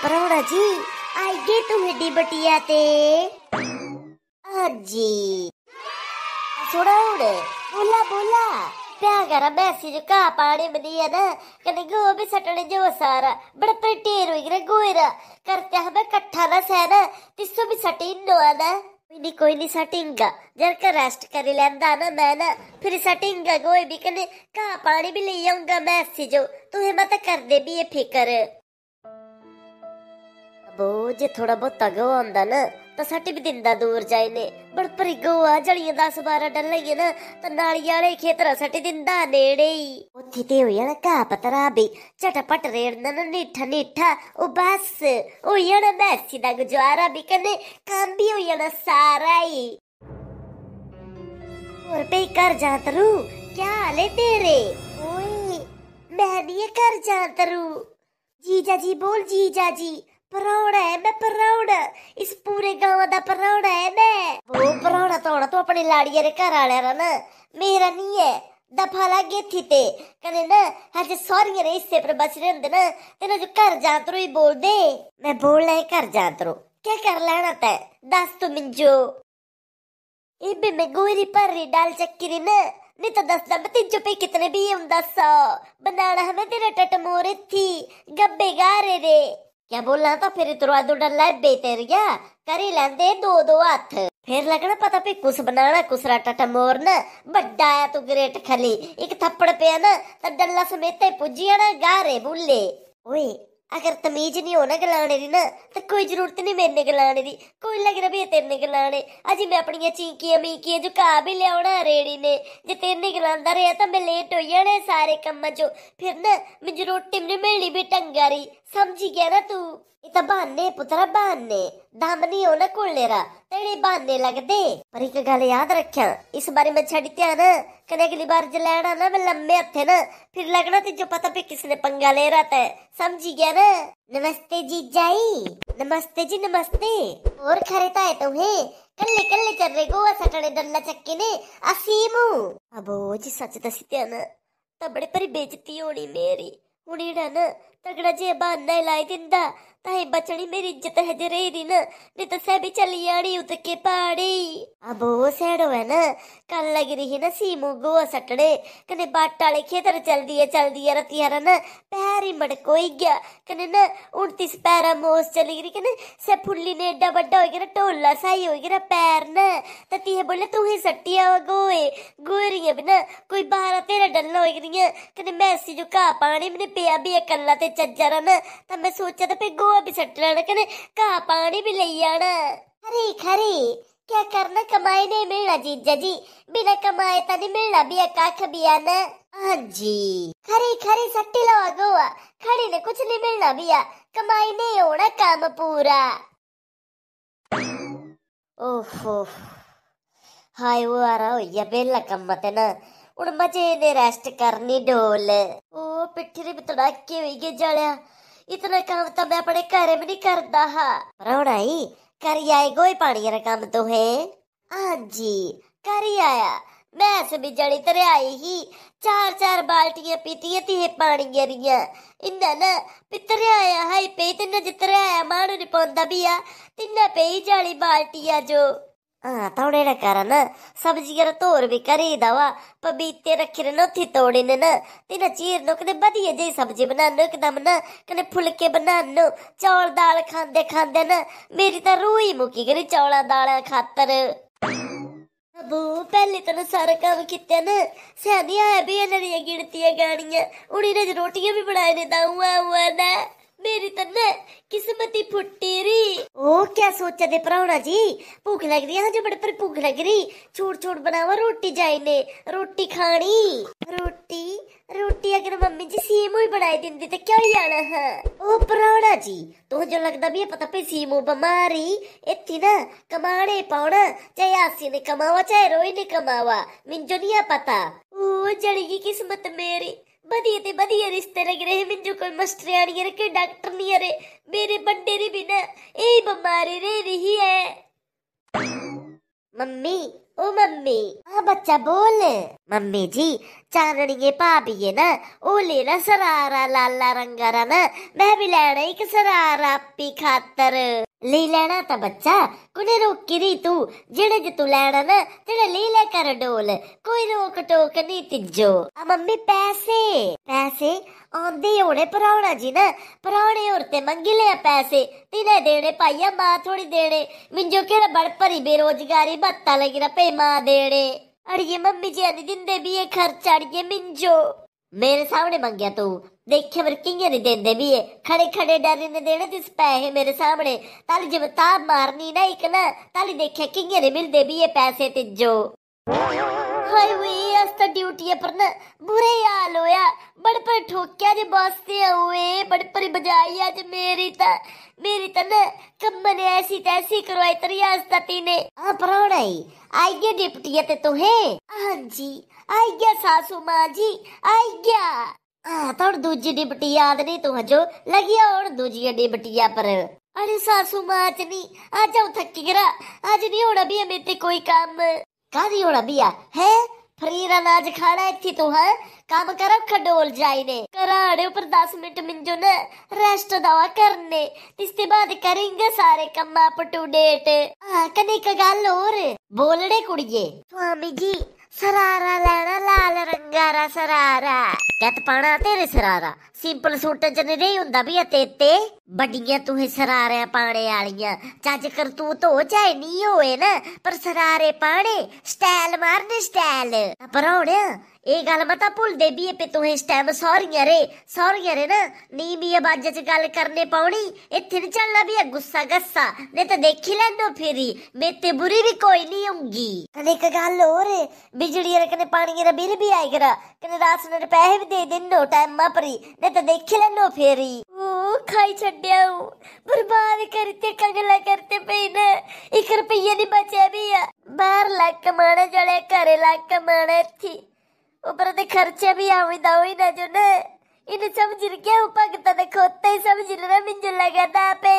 प्रौढ़ जी आगे तुम्हें डी बटियाते अजी सुड़ौड़ बोला बोला ಪ್ಯಾಗರ ಬ್ಯಾಸಿದು ಕಾಪಾಡಿ ಮನಿಯದ ಕನೆ ಗೋಬಿ ಸಟಣೆ ಜೋಸಾರ ಬಡಪೆ ಟೇರು ಇಗ್ರೆ ಗೋಯಿರ ಕರ್ತೆ ಹಬೆ ಕಟ್ಟಾನ ಸೇನ ತಿಸ್ಸು ಬಿ ಸಟಿ ಇನ್ನೋನ कोई नहीं कोई नहीं सटिंगा जर का रेस्ट कर लेंदा ना मैं ना फिर सटिंगा गोई भी कने का पानी भी ले आऊंगा मैं जो तुम्हें मत कर दे भी ये फिकर ਬੋ ਜੇ ਥੋੜਾ ਬਹੁਤਾ ਗੋ ਆਉਂਦਾ ਨਾ ਤਾਂ ਸੱਟ ਵੀ ਦਿੰਦਾ ਦੂਰ ਜਾਏ ਨੇ ਬੜ ਪਰਿਗੋ ਆ ਜੜੀਆਂ 10 12 ਡੱਲਈਏ ਨਾ ਤਾਂ ਨਾਲੀ ਵਾਲੇ ਖੇਤਰਾ ਸੱਟ ਦਿੰਦਾ ਨੇੜੇ ਹੀ ਉੱਥੇ ਤੇ ਹੋਇਆ ਨਾ ਕਾ ਪਤਰਾ ਵੀ ਝਟਪਟ ਰੇੜਨਾ ਨਾ ਨੀਠਾ ਨੀਠਾ ਉਹ ਬਸ ਉਹ ਯਾਰ ਮੈਸੀ ਦਾ ਗੁਜ਼ਾਰਾ ਵੀ ਕਨੇ ਕੰਮ ਵੀ ਹੋਇਆ ਨਾ ਸਾਰਾ ਹੀ और पे कर जातरू क्या हाल है तेरे ओए मैं भी कर जातरू जीजा जी बोल जीजा जी ਪਰੌੜਾ ਹੈ ਬੇ ਪਰੌੜਾ ਇਸ ਪੂਰੇ ਗਾਂਵ ਦਾ ਪਰੌੜਾ ਹੈ ਬੇ ਉਹ ਪਰੌੜਾ ਤੋੜਾ ਤੂੰ ਆਪਣੀ ਲਾੜੀਏ ਦੇ ਘਰ ਵਾਲਿਆਂ ਦਾ ਨਾ ਮੇਰਾ ਨਹੀਂ ਹੈ ਦਫਾ ਲੱਗੇ ਥੀ ਤੇ ਕਹਿੰਦੇ ਨਾ ਹਜੇ ਸੌਰੀਆਂ ਨੇ ਇਸੇ ਪਰ ਬਚ ਰਹੇ ਹੁੰਦੇ ਨਾ ਤੈਨੂੰ ਜੋ ਘਰ ਜਾਂ ਤਰੋ ਹੀ ਬੋਲਦੇ ਮੈਂ ਬੋਲਣਾ ਹੈ ਘਰ ਜਾਂ ਤਰੋ क्या कर लेना तय दस तू मिंजो इबे मैं गोरी पर रे डाल चक्करी न नहीं तो दस दब तीन चुपे कितने भी हम दस सौ बनाना हमें तेरा टट मोरे थी गब्बे गारे रे क्या बोल था फिर इतरा दो डल्ला बेहतर क्या करी लेंदे दो दो हाथ फिर लगना पता पे कुछ बनाना कुछ राटा मोर न बड्डा आया तू ग्रेट खली एक थप्पड़ पे ना तब तो डल्ला समेत पुजिया ना गारे बुल्ले ओए अगर तमीज नहीं होना गलाने दी ना तो कोई जरूरत नहीं मेरे गलाने दी कोई लग रहा भी तेरे गलाने अजी मैं अपनी चीकिया मीकिया जो घा भी लिया रेड़ी ने जे तेरे गलांदा रहा तो मैं लेट हो जाने सारे कम्मा चो फिर ना मुझे रोटी नहीं मिलनी भी टंगारी समझी गया ना तू इत तो बहाने पुत्रा बहाने दम नहीं होना कोलेरा तेरे बहाने लगदे पर एक गल याद रखा इस बारे में छड़ी ध्यान कने अगली बार जो लैना ना मैं लम्बे हथे ना फिर लगना तुझे पता भी किसने पंगा ले रहा था समझी गया ना नमस्ते जी जाई नमस्ते जी नमस्ते और खरीदा है तुम्हें कल्ले कल्ले चल रहे गोवा सटने डल्ला चक्के ने असीम अब जी सच दसी ध्यान तो पर बेजती होनी मेरी ಉಣಿಡನ ತಗಡಜೆ ಬಂದ ಇಲ್ಲಾಯ್ತಿಂದ ತಾಯಿ ಬಚ್ಚಣಿ ಮೇರಿ ಇಜ್ಜತ ಹೆಜರೆ ಇರಿನ ನಿತ ಸಬಿ ಚಲಿಯಾಡಿ ಉತಕ್ಕೆ ಪಾಡಿ ಅಬೋ ಸೇಡುವೆನ ಕಲ್ಲಗಿರಿ ಹಿನ ಸೀಮುಗೋ ಸಟಡೆ ಕನೆ ಬಾಟಾಳೆ ಖೇತರ ಚಲ್ದಿಯ ಚಲ್ದಿಯ ರತಿಯರನ ಪ್ಯಾರಿ ಮಡಕೋ ಇಗ್ಯ ಕನೆನ ಉಣ್ತಿಸ್ ಪ್ಯಾರ ಮೋಸ್ ಚಲಿಗಿರಿ ಕನೆ ಸೆ ಪುಲ್ಲಿ ನೆಡ್ಡ ಬಡ್ಡ ಹೋಗಿರ ಟೋಲ್ಲ ಸಾಯಿ ಹೋಗಿರ ಪ್ಯಾರ್ನ ತತಿ ಹೆ ಬೊಳ್ಳೆ ತೂ ಹಿ ಸಟ್ಟಿಯಾವ ಗೋಯೆ ಗೋರಿಯ ಬಿನ कोई बारह तेरह डल्ला हो गई कने मैसी जो का पानी में पिया भी कल्ला ते चज्जरन तब मैं सोचा था पे गो कौआ बिसटला कने पानी भी ले आना खरी खरी क्या करना कमाई नहीं मिलना जीजा जी बिना कमाए तो नहीं मिलना बिया काख बिया ना हाँ जी खरी खरी सट्टी लो अगोवा ने कुछ नहीं मिलना बिया कमाई नहीं होना काम पूरा ओहो हाय वो आ रहा हो या बेला कम मत ना उन मजे ने रेस्ट करनी डोल ओ पिट्ठी रे बितड़ा के हुई के इतना काम तो मैं अपने घर भी नहीं करता हा परौड़ाई कर आए गोई पानी का काम तो है हाँ जी कर आया मैं से भी जड़ी तरह आई ही चार चार बाल्टियां पीती थी है पानी गिरिया इन्ना ना पितरे आया हाई पे इतना जितरे आया मानू नहीं पौधा भी आ तिन्ना पे ही जाली बाल्टिया जो තවඩේන කරන්න සබජිගරත ඕරමි කරේදවා පබීත්තයන කිරනොත්හි තෝඩිනෙන තින චීරනොකන බදිය ජයි සබජිමනන්නක දමන කන පුළකෙබනන්න චෝල්දාල කන්ද කන්දන මිරිත රූයි මුකිගරි චෝලදාල කත්තර. බූ පැල්ලිතන සරකාව කිත්තයන සැනියා ඇබියනරිය ගිඩතිය ගානිය උඩිනජ රෝටිගමි පඩායනෙ දව්වාවාදෑ. ಮೇರಿತನ್ನ ಕಿಸಮತಿ ಪುಟ್ಟೀರಿ ಓ क्या सोचा ਦੇ प्राहुणा ਜੀ ਭੁੱਖ ਲੱਗ ਰਹੀ ਹੈ ਹਜੇ ਬੜੇ ਪਰ ਭੁੱਖ ਲੱਗ ਰਹੀ छोट छोट ਬਣਾਵਾ ਰੋਟੀ ਜਾਈ ਨੇ ਰੋਟੀ ਖਾਣੀ ਰੋਟੀ ਅਗਰ ਮੰਮੀ ਜੀ ਸੀਮੋ ਹੀ ਬਣਾਈ ਦਿੰਦੀ ਤੇ ਕਿਉਂ ਜਾਣਾ ਹੈ ਉਹ ਪਰੌੜਾ ਜੀ ਤੋ ਜੋ ਲੱਗਦਾ ਵੀ ਪਤਾ ਪਈ ਸੀਮੋ ਬਿਮਾਰੀ ਇੱਥੇ ਨਾ ਕਮਾਣੇ ਪਾਉਣ ਚਾਹੇ ਆਸੀ ਨੇ ਕਮਾਵਾ ਚਾਹੇ ਰੋਈ ਨੇ ਕਮਾਵਾ ਮਿੰਜੋ ਨਹੀਂ ਪਤਾ ਉਹ ਜੜੀ ਕਿਸਮਤ ਮੇਰੀ बधिया ते बधिया रिश्ते लग रहे मिन्जो कोई मस्टरियानी अरे के डॉक्टर नहीं अरे मेरे बंदे रे बिना यही बीमारी रे रही है मम्मी ओ मम्मी हाँ बच्चा बोल मम्मी जी चांदनी भाभी है ना ओले ना सरारा लाला रंगा रा ना मैं भी लैना एक सरारा आपी खातर ले लेना था बच्चा कुने रोक री तू जेड़े जे तू लेना ना तेरे ले ले कर डोल कोई रोक टोक नहीं तिजो मम्मी पैसे पैसे ਆਉਂਦੇ ਹੋਣੇ ਪਰਾਉਣਾ ਜੀ ਨਾ ਪਰਾਉਣੇ ਹੋਰ ਤੇ ਮੰਗੀ ਲਿਆ ਪੈਸੇ ਤਿਨੇ ਦੇਣੇ ਭਾਈਆ ਮਾਂ ਥੋੜੀ ਦੇਣੇ ਮਿੰਜੋ ਕਿਹੜਾ ਬੜ ਭਰੀ ਬੇਰੋਜ਼ਗਾਰੀ ਭੱਤਾ ਲਗੀ ਨਾ ਪੇ ਮਾਂ ਦੇਣੇ ਅੜੀਏ ਮੰਮੀ ਜੀ ਅੱਜ ਦਿੰਦੇ ਵੀ ਇਹ ਖਰਚ ਅੜੀਏ ਮਿੰਜੋ ਮੇਰੇ ਸਾਹਮਣੇ ਮੰਗਿਆ ਤੂੰ ਦੇਖਿਆ ਵਰ ਕਿੰਗੇ ਨਹੀਂ ਦਿੰਦੇ ਵੀ ਇਹ ਖੜੇ ਖੜੇ ਡਰੇ ਨੇ ਦੇਣੇ ਤਿਸ ਪੈਸੇ ਮੇਰੇ ਸਾਹਮਣੇ ਤਾਲ ਜਿਵੇਂ ਤਾਂ ਮਾਰਨੀ ਨਾ ਇਕ ਨਾ ਤਾਲੀ ਦੇਖਿਆ ਕਿੰਗੇ ਨਹੀਂ ਮਿਲਦੇ ਵੀ ਇਹ ਪੈਸੇ ਤਿੱਜੋ ਹਾਏ ਵੇ ਅਸ ਤਾਂ ਡਿਊਟੀ ਪਰ ਨਾ ਬੁਰੇ ਹਾਲ ਹੋਇਆ ਬੜ ਪਰ ਠੋਕਿਆ ਜੇ ਬਾਸੇ ਹੋਏ ਬੜ ਪਰ ਬਜਾਈ ਅੱਜ ਮੇਰੀ ਤਾਂ मेरी तन कम्मन ऐसी तैसी करवाई तरिया सती ने हाँ प्राणाई आई गया डिप्टी ते तो है हाँ जी आई गया हाँ, सासू माँ जी आई गया हाँ तो दूजी डिप्टी याद नहीं तो हजो लगिया और दूजी डिप्टिया पर अरे सासू माँ आज नहीं आ जाओ थकी गिरा आज नहीं होना भी हमें कोई काम का दियोड़ा बिया है फ्रीर अनाज खाना थी तो है काम कर खडोल जाई ने कराड़े ऊपर दस मिनट मिंजो ने रेस्ट दवा करने इसके बाद करेंगे सारे कम्मा पटू डेट कने का गल और बोलने कुड़िए स्वामी जी ਸਰਾਰਾ ਲੈਣਾ ਲਾਲ ਰੰਗਾਰਾ ਸਰਾਰਾ ਕਤ ਪਾਣਾ ਤੇਰੇ ਸਰਾਰਾ ਸਿੰਪਲ ਸੂਟ ਚ ਨਹੀਂ ਹੁੰਦਾ ਵੀ ਤੇ ਤੇ ਵੱਡੀਆਂ ਤੂੰ ਹੀ ਸਰਾਰਿਆਂ ਪਾਣੇ ਵਾਲੀਆਂ ਚੱਜ ਕਰ ਤੂੰ ਧੋ ਚਾਹੇ ਨਹੀਂ ਹੋਏ ਨਾ ਪਰ ਸਰਾਰੇ ਪਾਣੇ ਸਟਾਈਲ ਮਾਰਨੇ ਸਟਾਈਲ ਹੋੜਿਆ ਇਹ ਗੱਲ ਮਤਾ ਭੁੱਲਦੇ ਵੀ ਇਹ ਤੂੰ ਇਸ ਟਾਈਮ ਸੌਰੀਆਂ ਰੇ ਸੌਰੀਆਂ ਰੇ ਨਾ ਨੀ ਵੀ ਇਹ ਚ ਗੱਲ ਕਰਨੇ ਪਾਉਣੀ ਇੱਥੇ ਨਹੀਂ ਚੱਲਣਾ ਵੀ ਇਹ ਗੁੱਸਾ ਗੱਸਾ ਨਹੀਂ ਤਾਂ ਦੇਖੀ ਲੈਂਦੋ ਫੇਰੀ ਮੇਰੇ ਬੁਰੀ ਵੀ ਕੋਈ ਨਹੀਂ ਹੋਊਗੀ ਕਦੇ ਇੱਕ ਗੱਲ ਹੋਰ ਬਿਜਲੀ ਰੇ ਕਨੇ ਪਾਣੀ ਰੇ ਬਿੱਲ ਵੀ ਆਈ ਕਰਾ ਕਨੇ ਰਾਤ ਨੂੰ ਪੈਸੇ ਵੀ ਦੇ ਦਿੰਨੋ ਟਾਈਮ ਮਾਪਰੀ ਨਹੀਂ ਤਾਂ ਦੇਖੀ ਲੈਂਦੋ ਫੇਰੀ ਉਹ ਖਾਈ ਛੱਡਿਆ ਹੂੰ ਬਰਬਾਦ ਕਰਤੇ ਕਗਲਾ ਕਰਤੇ ਪਈ ਨਾ 1 ਰੁਪਈਏ ਨਹੀਂ ਬਚਿਆ ਵੀ ਆ ਬਾਹਰ ਲੱਕ ਮਾਣਾ ਜਲੇ ਘਰੇ ਲੱਕ ਮਾਣਾ ਥੀ ऊपर ते खर्चे भी आवदा हुई ना जो ने इन समझ रखे हो भगत ने खोते ही समझ रहा मिंजो लगाता पे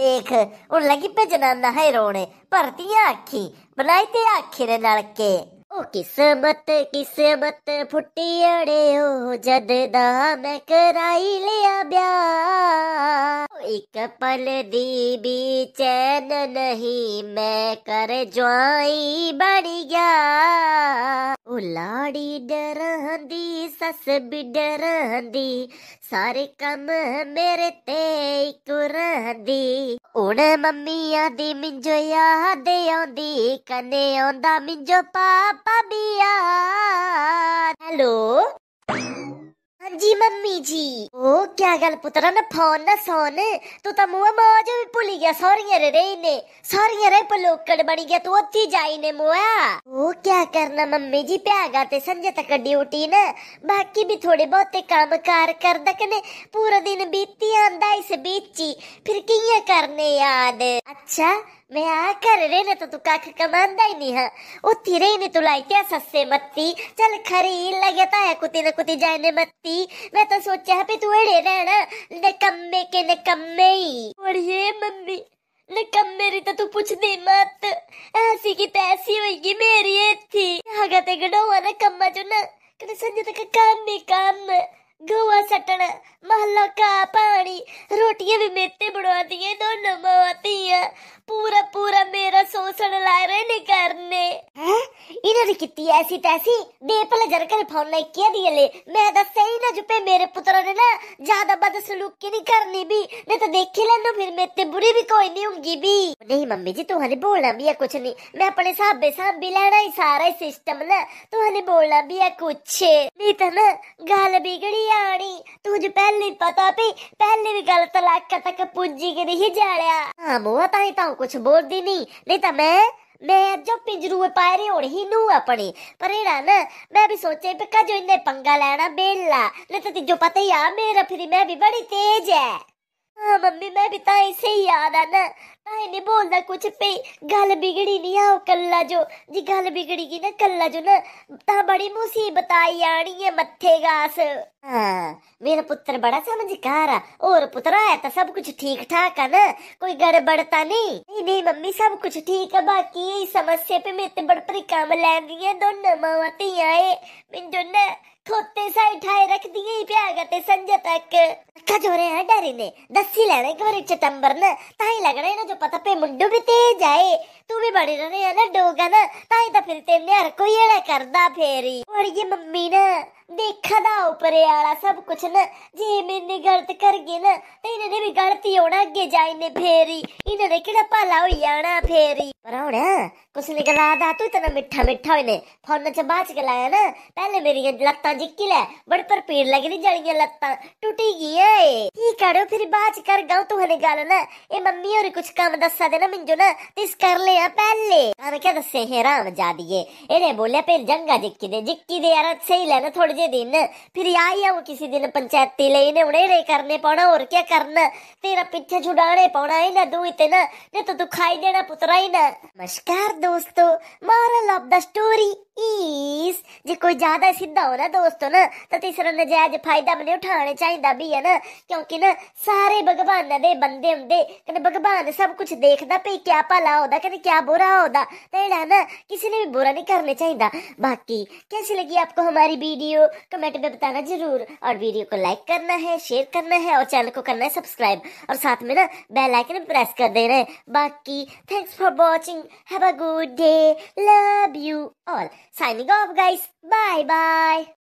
देख हुन लगी पे जनाना है रोने भरतियां आखी बनाई ते आखी रे नलके ओ किस्मत किस्मत फुट्टी अड़े ओ जद दा मैं कराई लिया ब्याह ਇੱਕ ਪਲ ਦੀ ਵੀ ਚੈਨ ਨਹੀਂ ਮੈਂ ਕਰ ਜਵਾਈ ਬਣ ਗਿਆ ਉਹ ਲਾੜੀ ਡਰਹੰਦੀ ਸੱਸ ਵੀ ਡਰਹੰਦੀ ਸਾਰੇ ਕੰਮ ਮੇਰੇ ਤੇ ਇੱਕ ਰਹਦੀ ਉਹ ਮੰਮੀਆਂ ਦੀ ਮਿੰਜੋ ਯਾਦ ਆਉਂਦੀ ਕਨੇ ਆਉਂਦਾ ਮਿੰਜੋ ਪਾਪਾ ਬੀਆ ਹੈਲੋ ಅಂಜಿ ಮಮ್ಮಿಜಿ ಓಕ್ಯಾಗಲ್ ಪುತ್ರನ ಫೋನ್ನ ಸೋನ್ तू तो मुआ मौज भी भूल गया सौरिया रे ने सौरिया रे पलोकड़ बनी गया तू ओथी जाई ने मुआ ओ क्या करना मम्मी जी प्यागा ते संजय तक ड्यूटी ना बाकी भी थोड़े बहुते काम कार कर दकने पूरा दिन बीती आंदा इस बीची फिर किया करने याद अच्छा मैं आ कर रे ने तो तू काख कमांदा ही नहीं है हाँ। ओ तिरे ने तू लाई क्या सस्से मत्ती चल खरी लगे है कुती न कुती जाने मत्ती जी मैं तो सोचा भी तू ही रहना नकम्मे के नकम्मे ही और ये मम्मी नकम्मे री तो तू पूछ दे मत ऐसी की तैसी होगी मेरी ये थी हगा ते गड़ा हुआ नकम्मा जो ना कने संजय तक काम में काम गोवा सटन महल्ला का पानी रोटियां भी मेरे बनवा दी है दोनों मवाती है पूरा पूरा मेरा शोषण ला रहे ने करने इन्होंने कितनी ऐसी गज पे मेरे पुत्र ने ना ज्यादा बदसलूकी नहीं करनी भी नहीं तो देख लेना फिर मैं इतनी बुरी भी कोई नहीं होंगी भी नहीं मम्मी जी तुम्हारे बोलना भी है कुछ नहीं मैं अपने साबे साहब लेना ही सारा सिस्टम ना तुम्हारे बोलना भी है कुछ नहीं तो ना गल बिगड़ी आनी तुझे पहले पता भी पहले भी गल तलाक तक पूजी के नहीं जा रहा हाँ मोह ताई तो कुछ बोल दी नहीं नहीं तो मैं ਮੈਂ ਜੋ ਪਿੰਜਰੂ ਪਾਇ ਰਹੀ ਹੋਣੀ ਨੂੰ ਆਪਣੀ ਪਰ ਇਹੜਾ ਨਾ ਮੈਂ ਵੀ ਸੋਚੇ ਪਿੱਕਾ ਜੋ ਇੰਨੇ ਪੰਗਾ ਲੈਣਾ ਬੇਲਾ ਨਹੀਂ ਤਾਂ ਤੀਜੋ ਪਤਾ ਹੀ ਆ ਮੇਰਾ ਫਿਰ ਮੈਂ ਵੀ ਬੜੀ ਤੇਜ ਐ हाँ मम्मी मैं भी ताई से ही याद आना ताई ने बोलना कुछ पे गल बिगड़ी नहीं आओ कल्ला जो जी गल बिगड़ी गई ना कल्ला जो ना ता बड़ी मुसीबत आई आनी है मत्थे गास हाँ मेरा पुत्र बड़ा समझकार और पुत्रा है तो सब कुछ ठीक ठाक है ना कोई गड़बड़ता नहीं नहीं नहीं मम्मी सब कुछ ठीक है बाकी यही समस्या पे मेरे बड़ पर काम लैंदी है दोनों मावा धिया है मैं दोनों ਖੋਤੇ ਸਾਈ ਠਾਏ ਰੱਖਦੀ ਏ ਪਿਆਗਾ ਤੇ ਸੰਜੇ ਤੱਕ ਅੱਖਾਂ ਜੋਰੇ ਆ ਡੈਰੀ ਨੇ ਦੱਸੀ ਲੈਣਾ ਇੱਕ ਵਾਰੀ ਚਤੰਬਰ ਨਾ ਤਾਂ ਹੀ ਲੱਗਣਾ ਇਹਨਾਂ ਜੋ ਪਤਾ ਪੇ ਮੁੰਡੂ ਵੀ ਤੇਜ ਆਏ ਤੂੰ ਵੀ ਬੜੀ ਰਹਨੇ ਆ ਨਾ ਡੋਗਾ ਨਾ ਤਾਂ ਹੀ ਤਾਂ ਫਿਰ ਤੈਨੂੰ ਹਰ ਕੋਈ ਇਹੜਾ ਕਰਦਾ ਫੇਰੀ ਔੜੀਏ ਮੰਮੀ ਨਾ देखा ना ऊपर आला सब कुछ ना जे मैंने गलत कर गए ना तो इन्होंने भी गलती होना अगे जाने फेरी इन्होंने केड़ा भला हो जाना फेरी पर होना कुछ ने गला दा तू इतना मिठा मिठा होने फोन च बाद गलाया ना पहले मेरी लत्तां जिक्किल है बड़ पर पेड़ लग रही जड़िया लत्ता टूटी गई है ये करो फिर बाज कर गाँव तुम्हारे गाल ना ये मम्मी और कुछ काम दसा देना मिंजो ना तिस कर ले पहले हम क्या दसे है राम जा दिए इन्हें बोले फिर जंगा जिक्की दे जिक्की दे यार सही लेना थोड़े जे दिन फिर आई आऊ किसी दिन पंचायती ले इन्हें उन्हें करने पौना और क्या करना तेरा पीछे छुड़ाने पौना है ना दू इतना नहीं तो तू खाई देना पुतरा ही ना नमस्कार दोस्तों moral of the story is जे कोई ज्यादा सीधा हो ना दोस्त तो दोस्तों ना तो तीसरा नजायज फायदा मैंने उठाने चाहिए भी है ना क्योंकि ना सारे भगवान ਦੇ बंदे होंगे ਕਹਿੰਦੇ भगवान सब कुछ देखता ਪਈ क्या भला होता ਕਹਿੰਦੇ क्या बुरा होता तो ना किसी ने भी बुरा नहीं करना चाहिए बाकी कैसी लगी आपको हमारी वीडियो कमेंट में बताना जरूर और वीडियो को लाइक करना है शेयर करना है और चैनल को करना है सब्सक्राइब और साथ में ना बेल आइकन प्रेस कर दे रहे बाकी thanks for watching have a good day love you all signing off guys bye bye